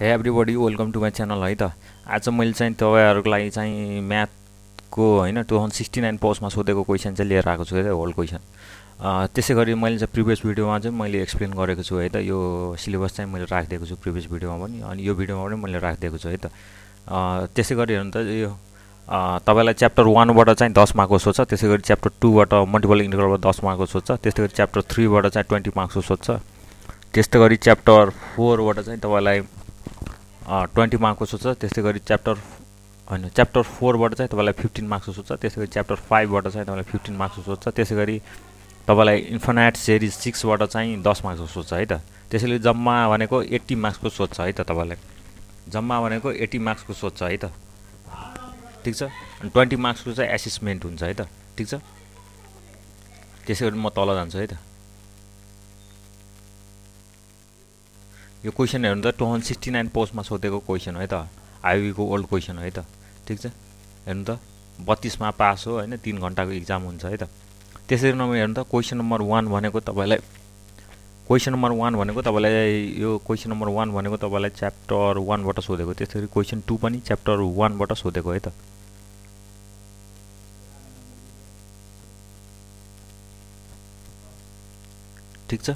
हे everybody welcome to my channel है त आज मैले चाहिँ तपाईँहरूको लागि चाहिँ म्याथको होइन टु थाउजन्ड सिक्सटी नाइन पोस्टमा सोधेको क्वेसन चाहिँ लिएर आएको छु है त होल्ड क्वेसन त्यसै गरी मैले चाहिँ प्रिभियस भिडियोमा चाहिँ मैले एक्सप्लेन गरेको छु है त यो सिलेबस चाहिँ मैले राखिदिएको छु प्रिभियस भिडियोमा पनि अनि यो भिडियोमा पनि मैले राखिदिएको छु है त त्यसै गरी हेर्नु त यो तपाईँलाई च्याप्टर वानबाट चाहिँ दस मार्क्सको सोध्छ त्यसै गरी च्याप्टर टूबाट मल्टिपल इन्टरभलबाट दस मार्क्सको सोध्छ त्यस्तै गरी च्याप्टर थ्रीबाट चाहिँ ट्वेन्टी मार्क्सको सोध्छ त्यस्तै गरी च्याप्टर फोरबाट चाहिँ तपाईँलाई ट्वेन्टी मार्क्सको सोध्छ त्यस्तै गरी च्याप्टर होइन च्याप्टर फोरबाट चाहिँ तपाईँलाई फिफ्टिन मार्क्सको सोध्छ त्यसै गरी च्याप्टर फाइभबाट चाहिँ तपाईँलाई फिफ्टिन मार्क्सको सोध्छ त्यसै गरी तपाईँलाई इन्फनाइट सिरिज सिक्सबाट चाहिँ दस मार्क्सको सोध्छ है त त्यसैले जम्मा भनेको एट्टी मार्क्सको सोध्छ है त तपाईँलाई जम्मा भनेको एट्टी मार्क्सको सोध्छ है त ठिक छ अनि ट्वेन्टी मार्क्सको चाहिँ एसेसमेन्ट हुन्छ है त ठिक छ त्यसै गरी म तल जान्छु है त यो क्वेसन हेर्नु त टु हन्ड्रेड सिक्सटी नाइन पोस्टमा सोधेको क्वेसन है त आइबीको ओल्ड क्वेसन है त ठिक छ हेर्नु त बत्तिसमा पास हो होइन तिन घन्टाको इक्जाम हुन्छ है त त्यसरी नभए हेर्नु त क्वेसन नम्बर वान भनेको तपाईँलाई क्वेसन नम्बर वान भनेको तपाईँलाई यो क्वेसन नम्बर वान भनेको तपाईँलाई च्याप्टर वानबाट सोधेको त्यसरी क्वेसन टू पनि च्याप्टर वानबाट सोधेको है त ठिक छ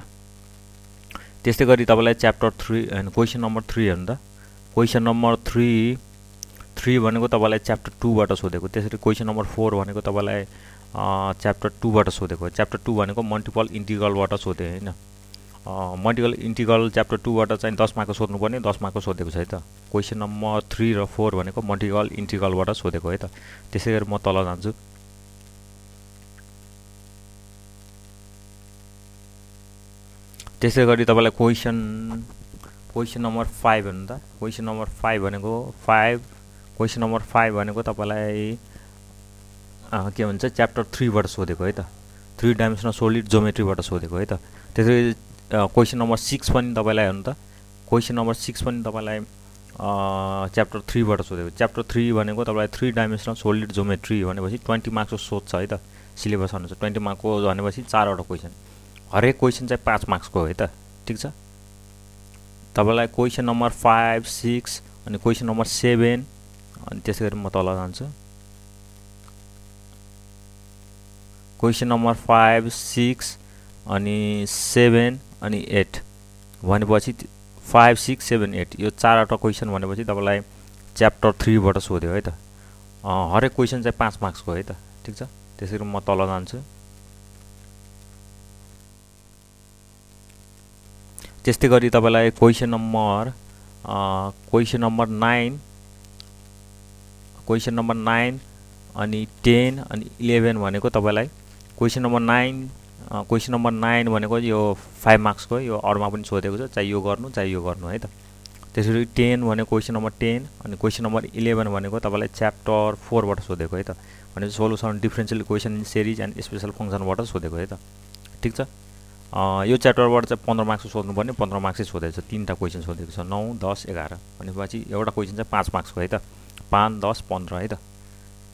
त्यस्तै गरी तपाईँलाई च्याप्टर थ्री होइन क्वेसन नम्बर थ्री हेर्नु त क्वेसन नम्बर थ्री थ्री भनेको तपाईँलाई च्याप्टर टूबाट सोधेको त्यसरी क्वेसन नम्बर फोर भनेको तपाईँलाई च्याप्टर टूबाट सोधेको च्याप्टर टू भनेको मल्टिपल इन्टिगलबाट सोधेँ होइन मल्टिपल इन्टिगल च्याप्टर टूबाट चाहिँ दसमाको सोध्नुपर्ने दसमाको सोधेको छ है त क्वेसन नम्बर थ्री र फोर भनेको मल्टिपल इन्टिगलबाट सोधेको है त त्यसै गरी म तल जान्छु त्यसै गरी तपाईँलाई क्वेसन क्वेसन नम्बर फाइभ हेर्नु त क्वेसन नम्बर फाइभ भनेको फाइभ क्वेसन नम्बर फाइभ भनेको तपाईँलाई के भन्छ च्याप्टर थ्रीबाट सोधेको है त थ्री डाइमेन्सनल सोलिड जोमेट्रीबाट सोधेको है त त्यसरी क्वेसन नम्बर सिक्स पनि तपाईँलाई हेर्नु त क्वेसन नम्बर सिक्स पनि तपाईँलाई च्याप्टर थ्रीबाट सोधेको च्याप्टर थ्री भनेको तपाईँलाई थ्री डाइमेन्सनल सोलिड जोमेट्री भनेपछि ट्वेन्टी मार्क्सको सोध्छ है त सिलेबस अनुसार ट्वेन्टी मार्कको भनेपछि चारवटा क्वेसन हरेक क्वेसन चाहिँ पाँच मार्क्सको हो है त ठिक छ तपाईँलाई क्वेसन नम्बर फाइभ सिक्स अनि क्वेसन नम्बर सेभेन अनि त्यसै गरी म तल जान्छु क्वेसन नम्बर फाइभ सिक्स अनि सेभेन अनि एट भनेपछि फाइभ सिक्स सेभेन एट यो चारवटा क्वेसन भनेपछि तपाईँलाई च्याप्टर थ्रीबाट सोध्यो है त हरेक क्वेसन चाहिँ पाँच मार्क्सको है त ठिक छ त्यसरी म तल जान्छु त्यस्तै गरी तपाईँलाई question number question number nine question number nine अनि टेन अनि इलेभेन भनेको तपाईँलाई question number nine question number nine भनेको यो फाइभ मार्क्सको यो अरूमा पनि सोधेको छ चाहे यो गर्नु चाहे यो गर्नु है त त्यसरी टेन भनेको क्वेसन नम्बर टेन अनि क्वेसन नम्बर इलेभेन भनेको तपाईँलाई च्याप्टर फोरबाट सोधेको है त भनेपछि solution differential question series and special फङ्सनबाट सोधेको है त ठिक छ यो च्याप्टरबाट चाहिँ पन्ध्र मार्क्स सोध्नुपर्ने पन्ध्र मार्क्सै सोधेको छ तिनवटा क्वेसन सोधेको छ नौ दस एघार भनेपछि एउटा क्वेसन चाहिँ पाँच मार्क्सको है त पाँच दस पन्ध्र है त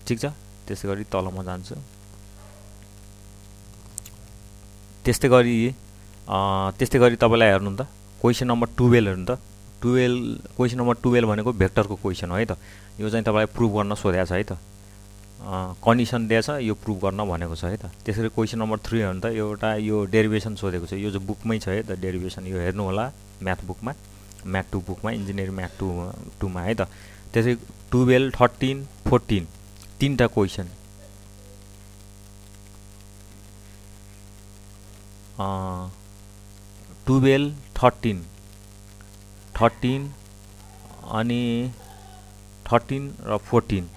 ठिक छ त्यसै गरी तल म जान्छु त्यस्तै गरी त्यस्तै गरी तपाईँलाई हेर्नु त क्वेसन नम्बर टुवेल्भ हेर्नु त टुवेल्भ क्वेसन नम्बर टुवेल्भ भनेको भेक्टरको क्वेसन हो है त यो चाहिँ तपाईँलाई प्रुभ गर्न सोधेको छ है त कन्डिसन दिएछ यो प्रुभ गर्न भनेको छ है त त्यसरी क्वेसन नम्बर थ्री हो भने त एउटा यो डेरिभेसन सोधेको छ यो चाहिँ बुकमै छ है त डेरिभेसन यो हेर्नु होला म्याथ बुकमा म्याथ टू बुकमा इन्जिनियरिङ म्याथ टू टूमा है त त्यसरी टुवेल्भ थर्टिन फोर्टिन तिनवटा क्वेसन टुवेल्भ थर्टिन थर्टिन अनि थर्टिन र फोर्टिन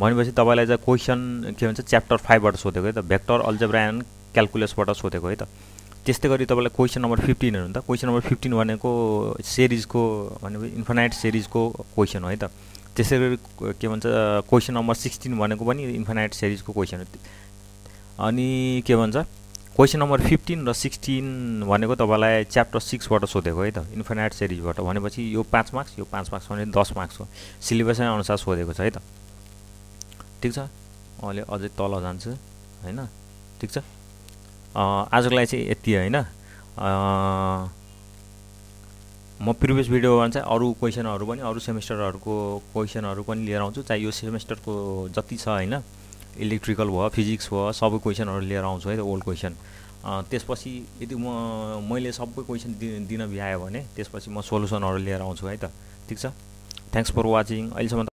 भनेपछि तपाईँलाई चाहिँ क्वेसन के भन्छ च्याप्टर फाइभबाट सोधेको है त भेक्टर अल्जेब्रा एन्ड क्यालकुलसबाट सोधेको है त त्यस्तै गरी तपाईँलाई क्वेसन नम्बर फिफ्टिनहरू त क्वेसन नम्बर फिफ्टिन भनेको सिरिजको भनेपछि इन्फानाइट सिरिजको क्वेसन हो है त त्यसै गरी के भन्छ क्वेसन नम्बर सिक्सटिन भनेको पनि इन्फानाइट सिरिजको क्वेसन हो अनि के भन्छ क्वेसन नम्बर फिफ्टिन र सिक्सटिन भनेको तपाईँलाई च्याप्टर सिक्सबाट सोधेको है त इन्फानाइट सिरिजबाट भनेपछि यो पाँच मार्क्स यो पाँच मार्क्स भने दस मार्क्स हो सिलेबसै अनुसार सोधेको छ है त ठिक छ अहिले अझै तल जान्छु होइन ठिक छ आजको लागि चाहिँ यति होइन म प्रिभियस भिडियोमा चाहिँ अरू क्वेसनहरू पनि अरू सेमेस्टरहरूको क्वेसनहरू पनि लिएर आउँछु चाहे यो सेमेस्टरको जति छ होइन इलेक्ट्रिकल भयो फिजिक्स भयो सबै क्वेसनहरू लिएर आउँछु है त ओल्ड क्वेसन त्यसपछि यदि म मैले सबै क्वेसन दि दिन भ्याएँ भने त्यसपछि म सोल्युसनहरू लिएर आउँछु है त ठिक छ थ्याङ्क्स फर वाचिङ अहिलेसम्म